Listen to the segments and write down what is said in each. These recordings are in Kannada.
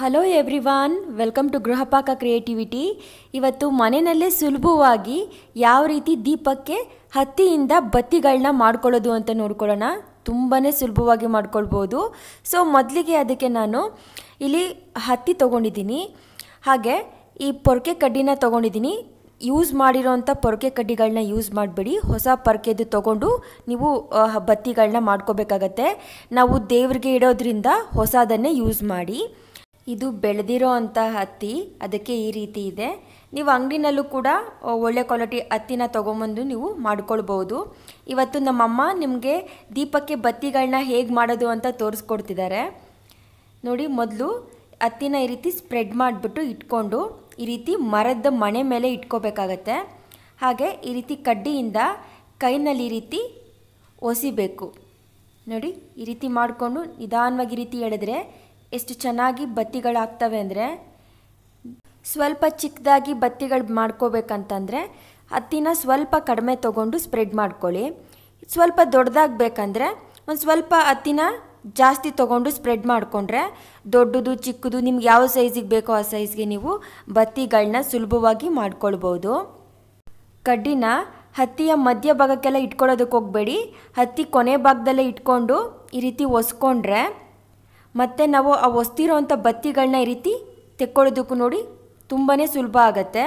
hello everyone welcome to Gruhapaka creativity ಇವತ್ತು ಮನೆಯಲ್ಲೇ ಸುಲಭವಾಗಿ ಯಾವ ರೀತಿ ದೀಪಕ್ಕೆ ಹತ್ತಿಯಿಂದ ಬತ್ತಿಗಳನ್ನ ಮಾಡ್ಕೊಳ್ಳೋದು ಅಂತ ನೋಡ್ಕೊಳ್ಳೋಣ ತುಂಬಾ ಸುಲಭವಾಗಿ ಮಾಡ್ಕೊಳ್ಬೋದು ಸೊ ಮೊದಲಿಗೆ ಅದಕ್ಕೆ ನಾನು ಇಲ್ಲಿ ಹತ್ತಿ ತೊಗೊಂಡಿದ್ದೀನಿ ಹಾಗೆ ಈ ಪೊರಕೆ ಕಡ್ಡಿನ ತೊಗೊಂಡಿದ್ದೀನಿ ಯೂಸ್ ಮಾಡಿರೋಂಥ ಪೊರಕೆ ಕಡ್ಡಿಗಳನ್ನ ಯೂಸ್ ಮಾಡಬೇಡಿ ಹೊಸ ಪೊರಕೆದು ತೊಗೊಂಡು ನೀವು ಬತ್ತಿಗಳನ್ನ ಮಾಡ್ಕೋಬೇಕಾಗತ್ತೆ ನಾವು ದೇವ್ರಿಗೆ ಇಡೋದ್ರಿಂದ ಹೊಸದನ್ನೇ ಯೂಸ್ ಮಾಡಿ ಇದು ಬೆಳೆದಿರೋ ಅಂತ ಹತ್ತಿ ಅದಕ್ಕೆ ಈ ರೀತಿ ಇದೆ ನೀವು ಅಂಗಡಿನಲ್ಲೂ ಕೂಡ ಒಳ್ಳೆ ಕ್ವಾಲಿಟಿ ಹತ್ತಿನ ತೊಗೊಂಬಂದು ನೀವು ಮಾಡ್ಕೊಳ್ಬೋದು ಇವತ್ತು ನಮ್ಮಮ್ಮ ನಿಮಗೆ ದೀಪಕ್ಕೆ ಬತ್ತಿಗಳನ್ನ ಹೇಗೆ ಮಾಡೋದು ಅಂತ ತೋರಿಸ್ಕೊಡ್ತಿದ್ದಾರೆ ನೋಡಿ ಮೊದಲು ಹತ್ತಿನ ಈ ರೀತಿ ಸ್ಪ್ರೆಡ್ ಮಾಡಿಬಿಟ್ಟು ಇಟ್ಕೊಂಡು ಈ ರೀತಿ ಮರದ ಮಣೆ ಮೇಲೆ ಇಟ್ಕೋಬೇಕಾಗತ್ತೆ ಹಾಗೆ ಈ ರೀತಿ ಕಡ್ಡಿಯಿಂದ ಕೈನಲ್ಲಿ ಈ ರೀತಿ ಒಸಿಬೇಕು ನೋಡಿ ಈ ರೀತಿ ಮಾಡಿಕೊಂಡು ನಿಧಾನವಾಗಿ ಈ ರೀತಿ ಎಳೆದ್ರೆ ಎಷ್ಟು ಚೆನ್ನಾಗಿ ಬತ್ತಿಗಳಾಗ್ತವೆ ಅಂದರೆ ಸ್ವಲ್ಪ ಚಿಕ್ಕದಾಗಿ ಬತ್ತಿಗಳು ಮಾಡ್ಕೋಬೇಕಂತಂದರೆ ಹತ್ತಿನ ಸ್ವಲ್ಪ ಕಡಿಮೆ ತೊಗೊಂಡು ಸ್ಪ್ರೆಡ್ ಮಾಡ್ಕೊಳ್ಳಿ ಸ್ವಲ್ಪ ದೊಡ್ಡದಾಗಬೇಕಂದ್ರೆ ಒಂದು ಸ್ವಲ್ಪ ಹತ್ತಿನ ಜಾಸ್ತಿ ತೊಗೊಂಡು ಸ್ಪ್ರೆಡ್ ಮಾಡಿಕೊಂಡ್ರೆ ದೊಡ್ಡದು ಚಿಕ್ಕದು ನಿಮ್ಗೆ ಯಾವ ಸೈಜಿಗೆ ಬೇಕೋ ಆ ಸೈಜ್ಗೆ ನೀವು ಬತ್ತಿಗಳನ್ನ ಸುಲಭವಾಗಿ ಮಾಡ್ಕೊಳ್ಬೋದು ಕಡ್ಡಿನ ಹತ್ತಿಯ ಮಧ್ಯ ಭಾಗಕ್ಕೆಲ್ಲ ಇಟ್ಕೊಳ್ಳೋದಕ್ಕೆ ಹೋಗಬೇಡಿ ಹತ್ತಿ ಕೊನೆ ಭಾಗದಲ್ಲೇ ಇಟ್ಕೊಂಡು ಈ ರೀತಿ ಒಸ್ಕೊಂಡ್ರೆ ಮತ್ತು ನಾವು ಆ ಹೊಸ್ತಿರೋವಂಥ ಬತ್ತಿಗಳನ್ನ ಈ ರೀತಿ ತೆಕ್ಕೊಳ್ಳೋದಕ್ಕೂ ನೋಡಿ ತುಂಬಾ ಸುಲಭ ಆಗುತ್ತೆ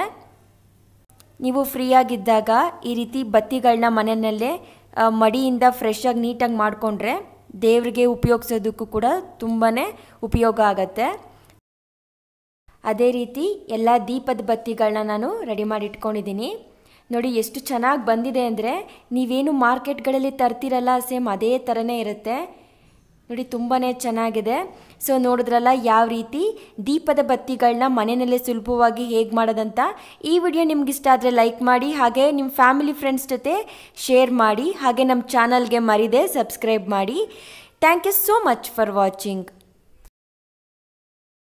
ನೀವು ಫ್ರೀಯಾಗಿದ್ದಾಗ ಈ ರೀತಿ ಬತ್ತಿಗಳನ್ನ ಮನೆಯಲ್ಲೇ ಮಡಿಯಿಂದ ಫ್ರೆಶ್ಶಾಗಿ ನೀಟಾಗಿ ಮಾಡಿಕೊಂಡ್ರೆ ದೇವರಿಗೆ ಉಪಯೋಗಿಸೋದಕ್ಕೂ ಕೂಡ ತುಂಬಾ ಉಪಯೋಗ ಆಗತ್ತೆ ಅದೇ ರೀತಿ ಎಲ್ಲ ದೀಪದ ಬತ್ತಿಗಳನ್ನ ನಾನು ರೆಡಿ ಮಾಡಿ ಇಟ್ಕೊಂಡಿದ್ದೀನಿ ನೋಡಿ ಎಷ್ಟು ಚೆನ್ನಾಗಿ ಬಂದಿದೆ ಅಂದರೆ ನೀವೇನು ಮಾರ್ಕೆಟ್ಗಳಲ್ಲಿ ತರ್ತಿರಲ್ಲ ಸೇಮ್ ಅದೇ ಥರನೇ ಇರುತ್ತೆ ನೋಡಿ ತುಂಬಾ ಚೆನ್ನಾಗಿದೆ ಸೊ ನೋಡಿದ್ರಲ್ಲ ಯಾವ ರೀತಿ ದೀಪದ ಬತ್ತಿಗಳನ್ನ ಮನೆಯಲ್ಲೇ ಸುಲಭವಾಗಿ ಹೇಗೆ ಮಾಡೋದಂತ ಈ ವಿಡಿಯೋ ನಿಮ್ಗೆ ಇಷ್ಟ ಆದರೆ ಲೈಕ್ ಮಾಡಿ ಹಾಗೆ ನಿಮ್ಮ ಫ್ಯಾಮಿಲಿ ಫ್ರೆಂಡ್ಸ್ ಜೊತೆ ಶೇರ್ ಮಾಡಿ ಹಾಗೆ ನಮ್ಮ ಚಾನಲ್ಗೆ ಮರಿದೆ ಸಬ್ಸ್ಕ್ರೈಬ್ ಮಾಡಿ thank you so much for watching